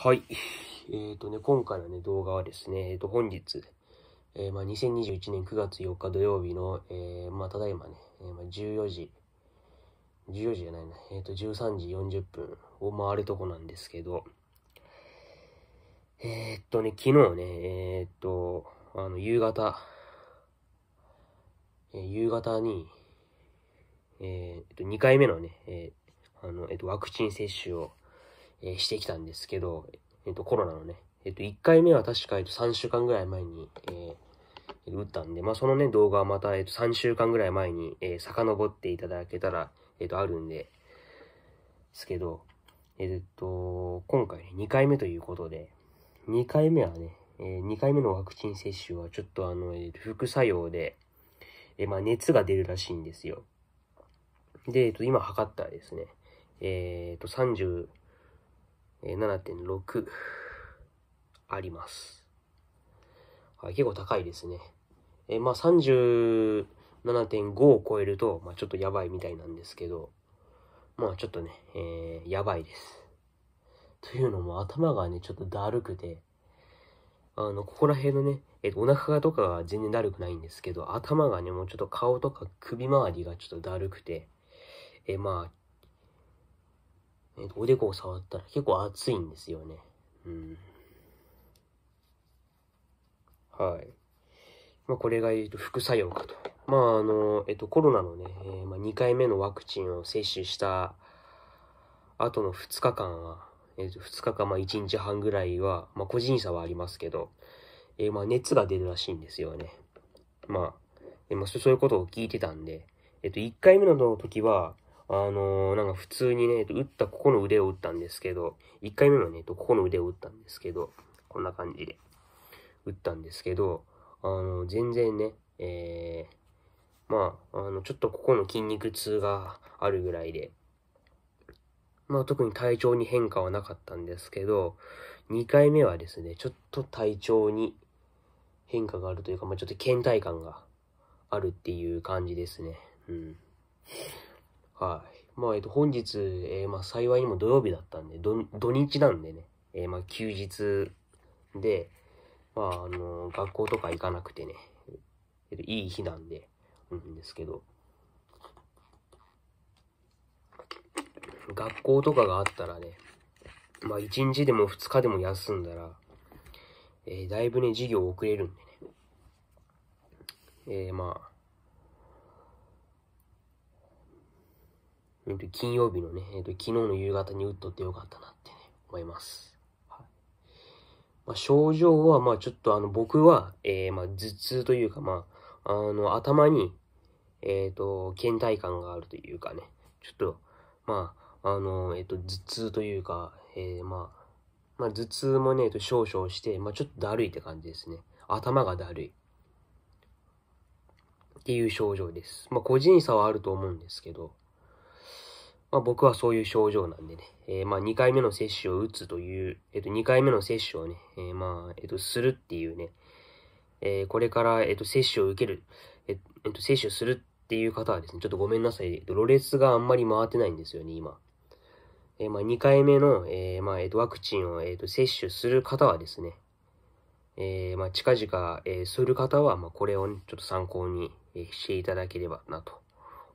はい。えっ、ー、とね、今回のね、動画はですね、えっ、ー、と、本日、えー、まあ、2021年9月4日土曜日の、えまあ、ただいまね、えまあ、14時、14時じゃないな、えっ、と、13時40分を回るとこなんですけど、えっとね、昨日ね、えっと、あの、夕方、え夕方に、えっと、2回目のね、えあの、えっと、ワクチン接種を、えー、してきたんですけど、えっ、ー、と、コロナのね、えっ、ー、と、1回目は確か、えっと、3週間ぐらい前に、えー、打ったんで、まあ、そのね、動画はまた、えっと、3週間ぐらい前に、えー、遡っていただけたら、えっと、あるんで、ですけど、えっと、今回、ね、2回目ということで、2回目はね、えー、2回目のワクチン接種はちょっとあの、えー、副作用で、えー、まあ、熱が出るらしいんですよ。で、えっと、今測ったらですね、えっと、30、7.6あります。はい、結構高いですね。えまあ37.5を超えると、まあ、ちょっとやばいみたいなんですけど、まあちょっとね、えー、やばいです。というのも頭がね、ちょっとだるくて、あの、ここら辺のね、えっと、お腹とかが全然だるくないんですけど、頭がね、もうちょっと顔とか首周りがちょっとだるくて、え、まあ、えと、おでこを触ったら結構熱いんですよね。うん。はい。まあ、これが、副作用かと。まあ、あの、えっ、と、コロナのね、えー、まあ、2回目のワクチンを接種した後の2日間は、えっ、と、2日間、まあ、1日半ぐらいは、まあ、個人差はありますけど、えー、まあ、熱が出るらしいんですよね。まあ、えー、まあ、そういうことを聞いてたんで、えっ、と、1回目の時は、あのー、なんか普通にね、打ったここの腕を打ったんですけど、1回目はね、ここの腕を打ったんですけど、こんな感じで打ったんですけど、あのー、全然ね、えー、まあ、あの、ちょっとここの筋肉痛があるぐらいで、まあ特に体調に変化はなかったんですけど、2回目はですね、ちょっと体調に変化があるというか、まあちょっと倦怠感があるっていう感じですね。うん。はい。まあ、えっと、本日、えー、まあ、幸いにも土曜日だったんで、土日なんでね、えー、まあ、休日で、まあ、あのー、学校とか行かなくてね、えっと、いい日なんで、うんですけど、学校とかがあったらね、まあ、1日でも2日でも休んだら、えー、だいぶね、授業遅れるんでね。えー、まあ、金曜日のね、えっ、ー、と、昨日の夕方に打っとってよかったなってね、思います。はい、まあ、症状は、まあちょっとあの、僕は、えー、まあ頭痛というか、まあ、あの、頭に、えっ、ー、と、倦怠感があるというかね、ちょっと、まあ、あの、えっ、と、頭痛というか、えー、まあ、まあ、頭痛もね、えと、少々して、まあ、ちょっとだるいって感じですね。頭がだるい。っていう症状です。まあ、個人差はあると思うんですけど、まあ、僕はそういう症状なんでね、えー、まあ2回目の接種を打つという、えー、と2回目の接種をね、えー、まあ、えと、するっていうね、えこれから、えと、接種を受ける、えと、接種するっていう方はですね、ちょっとごめんなさい、ロレスろれつがあんまり回ってないんですよね、今。えまあ2回目の、えまあ、えと、ワクチンを、えと、接種する方はですね、えまあ近々、えする方は、これを、ね、ちょっと参考にしていただければなと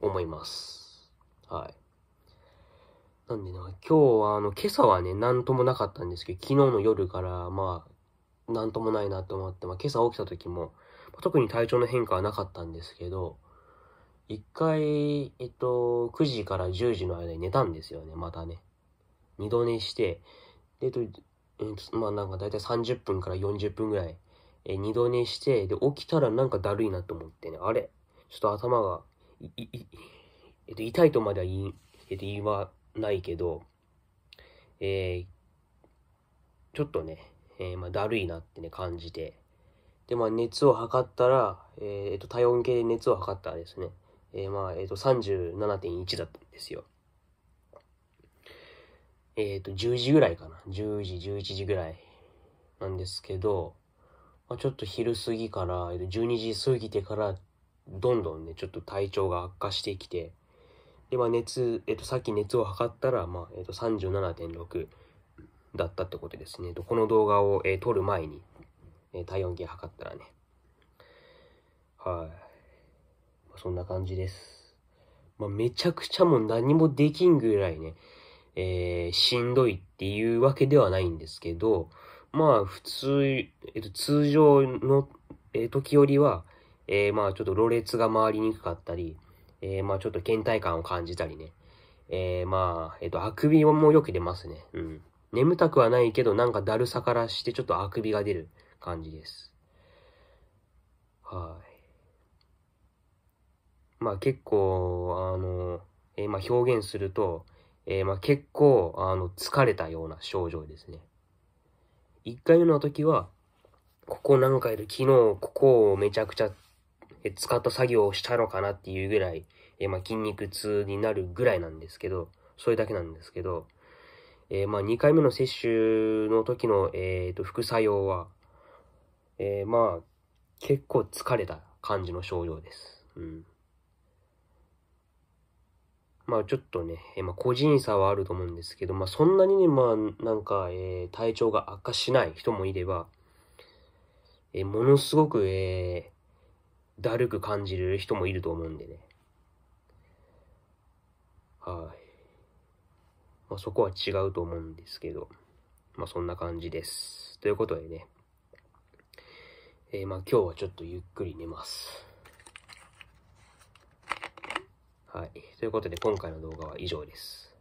思います。はい。なんで今日は、あの、今朝はね、なんともなかったんですけど、昨日の夜から、まあ、なんともないなと思って、まあ、今朝起きた時も、特に体調の変化はなかったんですけど、一回、えっと、9時から10時の間に寝たんですよね、またね。二度寝して、で、と、えっと、まあなんか大体30分から40分ぐらい、え二度寝して、で、起きたらなんかだるいなと思ってね、あれちょっと頭が、い、い、えっと、痛いとまでは言い、えっと、言いは、ないけど、えー、ちょっとね、えー、まあ、だるいなってね、感じて。で、まあ、熱を測ったら、えー、っと、体温計で熱を測ったらですね、えー、まあ、えっと、37.1だったんですよ。えっ、と、10時ぐらいかな。10時、11時ぐらいなんですけど、まあ、ちょっと昼過ぎから、12時過ぎてから、どんどんね、ちょっと体調が悪化してきて、今熱、えっと、さっき熱を測ったら、まあ、えっと、37.6だったってことですね。と、この動画を、えー、撮る前に、えー、体温計測ったらね。はい。まあ、そんな感じです。まあ、めちゃくちゃもう何もできんぐらいね、えー、しんどいっていうわけではないんですけど、まあ、普通、えっと、通常の、えー、時よりは、えー、まあ、ちょっとろれつが回りにくかったり、えー、まあちょっと倦怠感を感じたりね。えー、まあ、えっ、ー、と、あくびもよく出ますね。うん。眠たくはないけど、なんかだるさからしてちょっとあくびが出る感じです。はい。まあ結構、あの、えー、まあ表現すると、えー、まあ結構、あの、疲れたような症状ですね。1回目の時は、ここ何回で昨日ここをめちゃくちゃ使った作業をしたのかなっていうぐらい、えまあ、筋肉痛になるぐらいなんですけど、それだけなんですけど、えまあ、2回目の接種の時の、えー、と副作用は、えまあ、結構疲れた感じの症状です。うん。まあちょっとね、えまあ、個人差はあると思うんですけど、まあそんなにね、まあなんか、えー、体調が悪化しない人もいれば、えー、ものすごく、えだるく感じる人もいると思うんでね。はい。まあ、そこは違うと思うんですけど、まあ、そんな感じです。ということでね、えー、まあ、今日はちょっとゆっくり寝ます。はい。ということで、今回の動画は以上です。